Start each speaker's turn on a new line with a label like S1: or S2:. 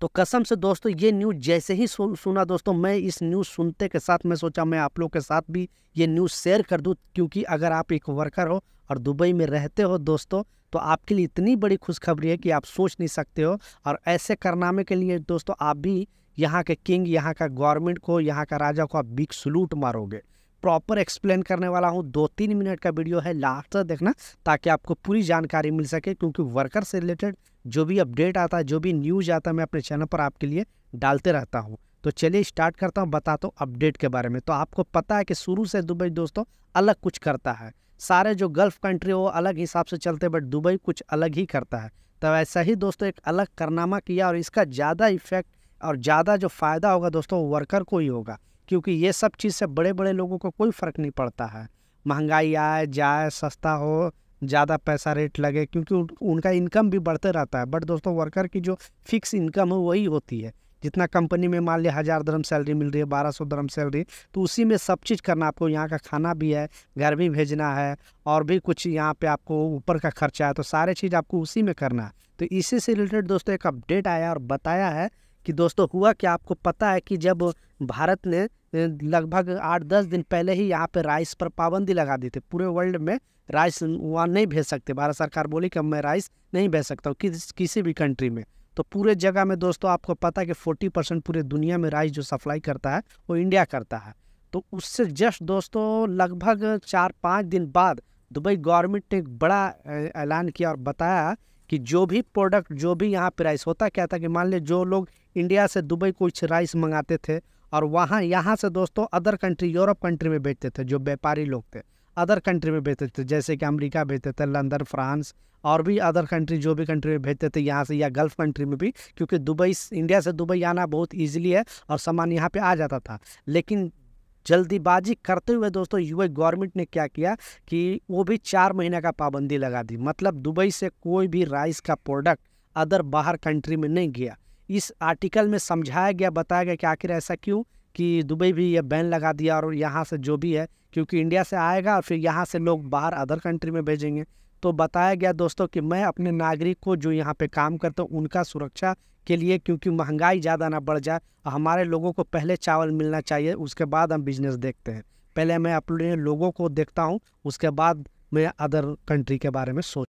S1: तो कसम से दोस्तों ये न्यूज़ जैसे ही सु, सुना दोस्तों मैं इस न्यूज़ सुनते के साथ मैं सोचा मैं आप लोग के साथ भी ये न्यूज़ शेयर कर दूँ क्योंकि अगर आप एक वर्कर हो और दुबई में रहते हो दोस्तों तो आपके लिए इतनी बड़ी खुशखबरी है कि आप सोच नहीं सकते हो और ऐसे कारनामे के लिए दोस्तों आप भी यहाँ के किंग यहाँ का गवर्नमेंट को यहाँ का राजा को आप बिग सलूट मारोगे प्रॉपर एक्सप्लेन करने वाला हूँ दो तीन मिनट का वीडियो है लास्ट तक देखना ताकि आपको पूरी जानकारी मिल सके क्योंकि वर्कर से रिलेटेड जो भी अपडेट आता है जो भी न्यूज आता है मैं अपने चैनल पर आपके लिए डालते रहता हूँ तो चलिए स्टार्ट करता हूँ बताता हूँ अपडेट के बारे में तो आपको पता है कि शुरू से दुबई दोस्तों अलग कुछ करता है सारे जो गल्फ कंट्री वो अलग हिसाब से चलते बट दुबई कुछ अलग ही करता है तो ऐसा ही दोस्तों एक अलग करनामा किया और इसका ज़्यादा इफेक्ट और ज़्यादा जो फ़ायदा होगा दोस्तों वर्कर को ही होगा क्योंकि ये सब चीज़ से बड़े बड़े लोगों को कोई फ़र्क नहीं पड़ता है महंगाई आए जाए सस्ता हो ज़्यादा पैसा रेट लगे क्योंकि उनका इनकम भी बढ़ते रहता है बट दोस्तों वर्कर की जो फिक्स इनकम है वही होती है जितना कंपनी में मान लिया हज़ार धर्म सैलरी मिल रही है बारह सौ धर्म सैलरी तो उसी में सब चीज़ करना आपको यहाँ का खाना भी है घर भी भेजना है और भी कुछ यहाँ पे आपको ऊपर का खर्चा है तो सारे चीज़ आपको उसी में करना है तो इसी से रिलेटेड दोस्तों एक अपडेट आया और बताया है कि दोस्तों हुआ क्या आपको पता है कि जब भारत ने लगभग आठ दस दिन पहले ही यहाँ पे राइस पर पाबंदी लगा दी थी पूरे वर्ल्ड में राइस वहाँ नहीं भेज सकते भारत सरकार बोली कि मैं राइस नहीं भेज सकता हूँ किस किसी भी कंट्री में तो पूरे जगह में दोस्तों आपको पता है कि फोर्टी परसेंट पूरे दुनिया में राइस जो सप्लाई करता है वो इंडिया करता है तो उससे जस्ट दोस्तों लगभग चार पाँच दिन बाद दुबई गवर्नमेंट ने एक बड़ा ऐलान किया और बताया कि जो भी प्रोडक्ट जो भी यहाँ प्राइस होता क्या था कि मान लें जो लोग इंडिया से दुबई कुछ राइस मंगाते थे और वहाँ यहाँ से दोस्तों अदर कंट्री यूरोप कंट्री में बेचते थे जो व्यापारी लोग थे अदर कंट्री में बेचते थे जैसे कि अमेरिका बेचते थे लंदन फ्रांस और भी अदर कंट्री जो भी कंट्री में भेजते थे यहाँ से या गल्फ कंट्री में भी क्योंकि दुबई इंडिया से दुबई आना बहुत ईजिली है और सामान यहाँ पे आ जाता था लेकिन जल्दीबाजी करते हुए दोस्तों यूएई गवर्नमेंट ने क्या किया कि वो भी चार महीने का पाबंदी लगा दी मतलब दुबई से कोई भी राइस का प्रोडक्ट अदर बाहर कंट्री में नहीं गया इस आर्टिकल में समझाया गया बताया गया कि आखिर ऐसा क्यों कि दुबई भी ये बैन लगा दिया और यहाँ से जो भी है क्योंकि इंडिया से आएगा और फिर यहाँ से लोग बाहर अदर कंट्री में भेजेंगे तो बताया गया दोस्तों कि मैं अपने नागरिक को जो यहाँ पे काम करते हैं उनका सुरक्षा के लिए क्योंकि महंगाई ज़्यादा ना बढ़ जाए हमारे लोगों को पहले चावल मिलना चाहिए उसके बाद हम बिजनेस देखते हैं पहले मैं अपने लोगों को देखता हूँ उसके बाद मैं अदर कंट्री के बारे में सोच